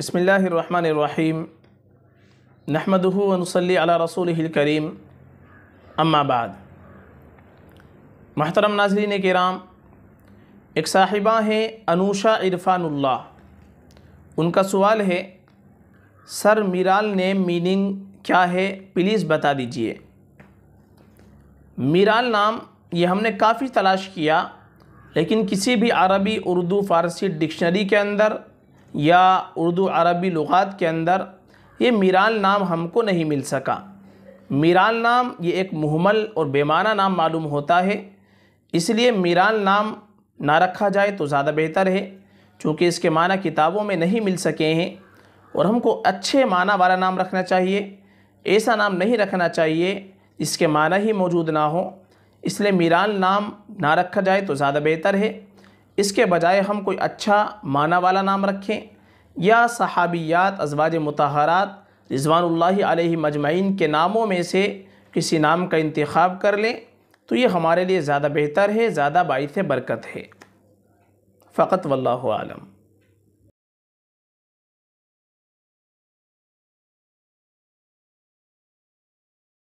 बसमीम नहमदूनसली अला रसूल करीम अम्माबाद महतरम नाजरीन कराम एक साहिबा हैं अनूशा इरफानुल्ला उनका सवाल है सर मिराल नेम मीनिंग क्या है प्लीज़ बता दीजिए मिराल नाम ये हमने काफ़ी तलाश किया लेकिन किसी भी अरबी उर्दू फ़ारसी डिक्शनरी के अंदर या उर्दू अरबी लुगात के अंदर ये मीराल नाम हमको नहीं मिल सका मीराल नाम ये एक मुहमल और बेमाना नाम मालूम होता है इसलिए मीराल नाम ना रखा जाए तो ज़्यादा बेहतर है चूँकि इसके माना किताबों में नहीं मिल सके हैं और हमको अच्छे माना वाला नाम रखना चाहिए ऐसा नाम नहीं रखना चाहिए इसके माना ही मौजूद ना हो इसलिए मीराल नाम ना रखा जाए तो ज़्यादा बेहतर है इसके बजाय हम कोई अच्छा माना वाला नाम रखें या सहाबियात अजवाज मतहरात रिजवानल्ल मजमाइन के नामों में से किसी नाम का इंतखब कर लें तो ये हमारे लिए ज़्यादा बेहतर है ज़्यादा बाइस बरकत है फ़कत वल्लम